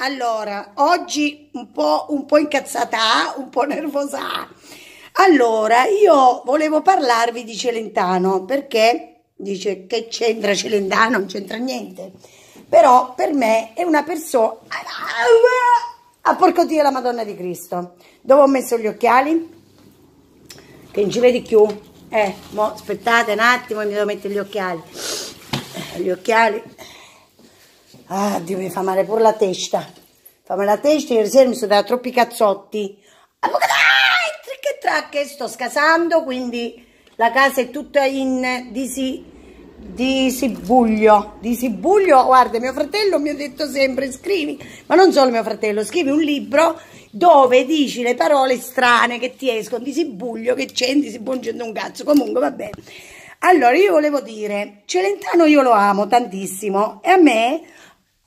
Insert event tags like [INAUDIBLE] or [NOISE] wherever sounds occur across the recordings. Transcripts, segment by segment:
Allora, oggi un po', un po' incazzata, un po' nervosa. Allora, io volevo parlarvi di Celentano perché dice che c'entra Celentano, non c'entra niente. Però per me è una persona a porco Dio la Madonna di Cristo. Dove ho messo gli occhiali? Che non ci vedi più. Eh, mo, aspettate un attimo, mi devo mettere gli occhiali. Eh, gli occhiali Ah, Dio, mi fa male pure la testa. Fa male la testa, ieri sera mi sono dato troppi cazzotti. Ah, che tracche, eh, sto scasando, quindi la casa è tutta in disi disibuglio. Sibuglio, guarda mio fratello mi ha detto sempre scrivi, ma non solo mio fratello, scrivi un libro dove dici le parole strane che ti escono, disibuglio, che c'è, di Sibuglio c'è un cazzo, comunque va bene. Allora io volevo dire, Celentano io lo amo tantissimo e a me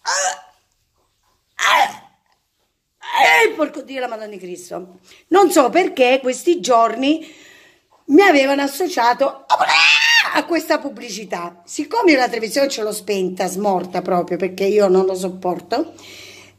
eh, eh, eh, porco Dio la Madonna di Cristo. Non so perché questi giorni mi avevano associato a questa pubblicità. Siccome io la televisione ce l'ho spenta, smorta proprio perché io non lo sopporto,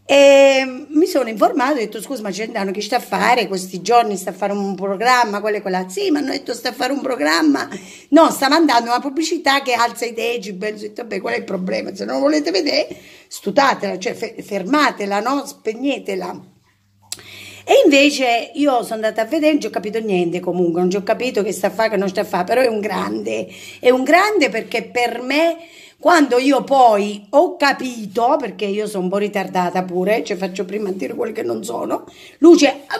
e mi sono informato, ho detto scusa ma Celentano che sta a fare questi giorni, sta a fare un programma, quella e quella, sì ma hanno detto sta a fare un programma, no sta mandando una pubblicità che alza i decibel, ho detto beh qual è il problema, se non volete vedere studatela, cioè fermatela, no? spegnetela. E invece io sono andata a vedere, non ci ho capito niente comunque, non ci ho capito che sta a fare, che non sta a fare, però è un grande, è un grande perché per me, quando io poi ho capito, perché io sono un po' ritardata pure, cioè faccio prima a dire quello che non sono, luce, a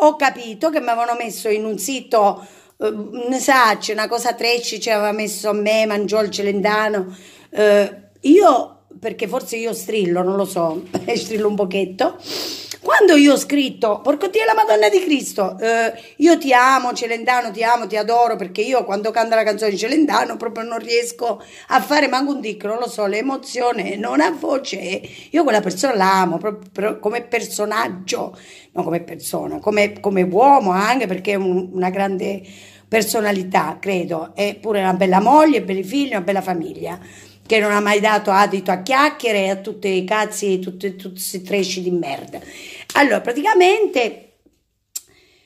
ho capito che mi avevano messo in un sito, eh, ne sa, c'è una cosa trecci, ci aveva messo a me, mangiò il celendano, eh, io, perché forse io strillo, non lo so, [LAUGHS] strillo un pochetto, quando io ho scritto, porco Dio la Madonna di Cristo, eh, io ti amo Celendano, ti amo, ti adoro, perché io quando canto la canzone di Celendano proprio non riesco a fare manco un tic, non lo so, l'emozione non ha voce. Io quella persona la amo proprio come personaggio, non come persona, come, come uomo anche, perché è un, una grande personalità, credo, è pure una bella moglie, belli figli, una bella famiglia che non ha mai dato adito a chiacchiere e a tutti i cazzi e tutti questi tresci di merda. Allora, praticamente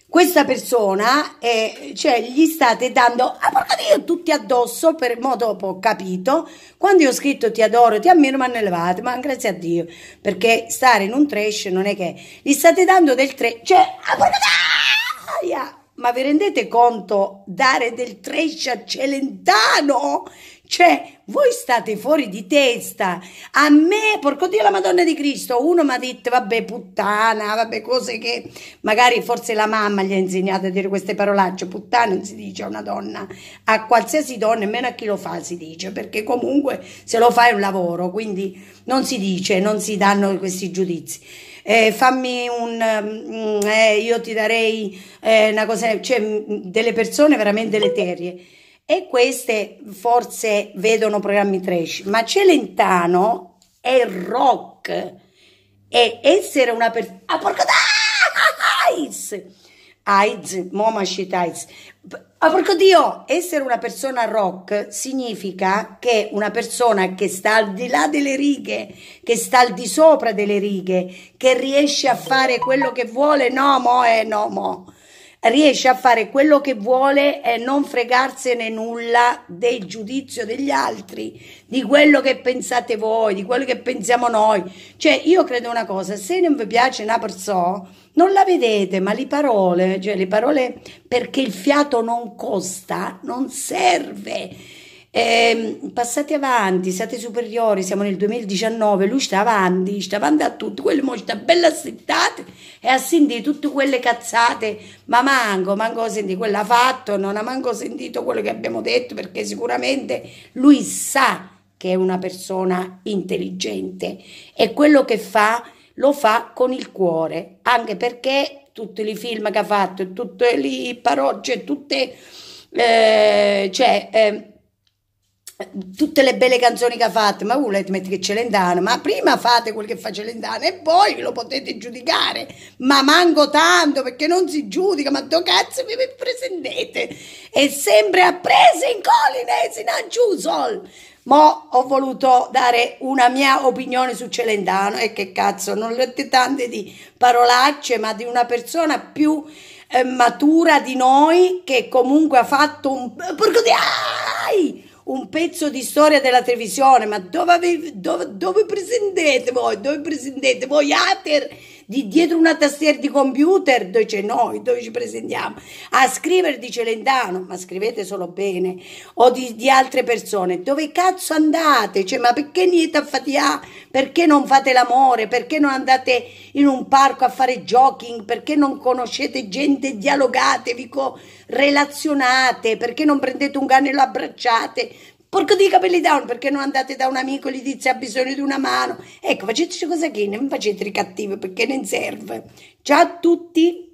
questa persona, è, eh, cioè, gli state dando, a porca di io tutti addosso, per mo dopo ho capito, quando io ho scritto ti adoro, ti ammiro, mi hanno elevato, ma grazie a Dio, perché stare in un trash non è che, gli state dando del trash, cioè, a porca di Dio! Ma vi rendete conto dare del trash a Celentano? Cioè, voi state fuori di testa. A me, porco Dio, la Madonna di Cristo, uno mi ha detto, vabbè, puttana, vabbè, cose che magari forse la mamma gli ha insegnato a dire queste parolacce. Puttana non si dice a una donna, a qualsiasi donna, nemmeno a chi lo fa si dice, perché comunque se lo fa è un lavoro, quindi non si dice, non si danno questi giudizi eh, fammi un, mm, eh, io ti darei eh, una cosa, cioè mm, delle persone veramente deleterie. E queste forse vedono programmi trash, ma Celentano è rock, e essere una persona... Ah, porca dai! Ah, AIDS, Momashit AIDS. Ah, porco Dio, essere una persona rock significa che una persona che sta al di là delle righe, che sta al di sopra delle righe, che riesce a fare quello che vuole, no, mo, eh, no, mo riesce a fare quello che vuole e non fregarsene nulla del giudizio degli altri, di quello che pensate voi, di quello che pensiamo noi. Cioè, io credo una cosa, se non vi piace una persona, non la vedete, ma le parole, cioè le parole perché il fiato non costa, non serve e, ehm, passate avanti, siate superiori, siamo nel 2019, lui sta avanti, sta avanti a tutti, quello mo sta bella assettato e ha sentito tutte quelle cazzate, ma manco, manco sentito quello ha fatto, non ha manco sentito quello che abbiamo detto perché sicuramente lui sa che è una persona intelligente e quello che fa lo fa con il cuore, anche perché tutti i film che ha fatto, tutte le parole, cioè tutte, eh, cioè... Eh, tutte le belle canzoni che ha fatto, ma voi volete mettere Celentano, ma prima fate quel che fa Celentano e poi lo potete giudicare, ma manco tanto perché non si giudica, ma do cazzo vi presentate, e sempre a prese in colline si a giù Ma ho voluto dare una mia opinione su Celentano e che cazzo, non le ho tante di parolacce, ma di una persona più eh, matura di noi che comunque ha fatto un... Porco di... Ai! un pezzo di storia della televisione, ma dove, avevi, dove, dove presentete voi? Dove presentete voi, Ater? di dietro una tastiera di computer dove c'è noi, dove ci presentiamo, a scrivere di Celentano, ma scrivete solo bene, o di, di altre persone, dove cazzo andate? Cioè, ma perché niente a fatia? Ah, perché non fate l'amore? Perché non andate in un parco a fare jogging? Perché non conoscete gente? Dialogatevi, co- relazionate? Perché non prendete un cane e lo abbracciate? porco di capelli down, perché non andate da un amico e gli dite ha bisogno di una mano? Ecco, faceteci cose che non facete cattive perché non serve. Ciao a tutti!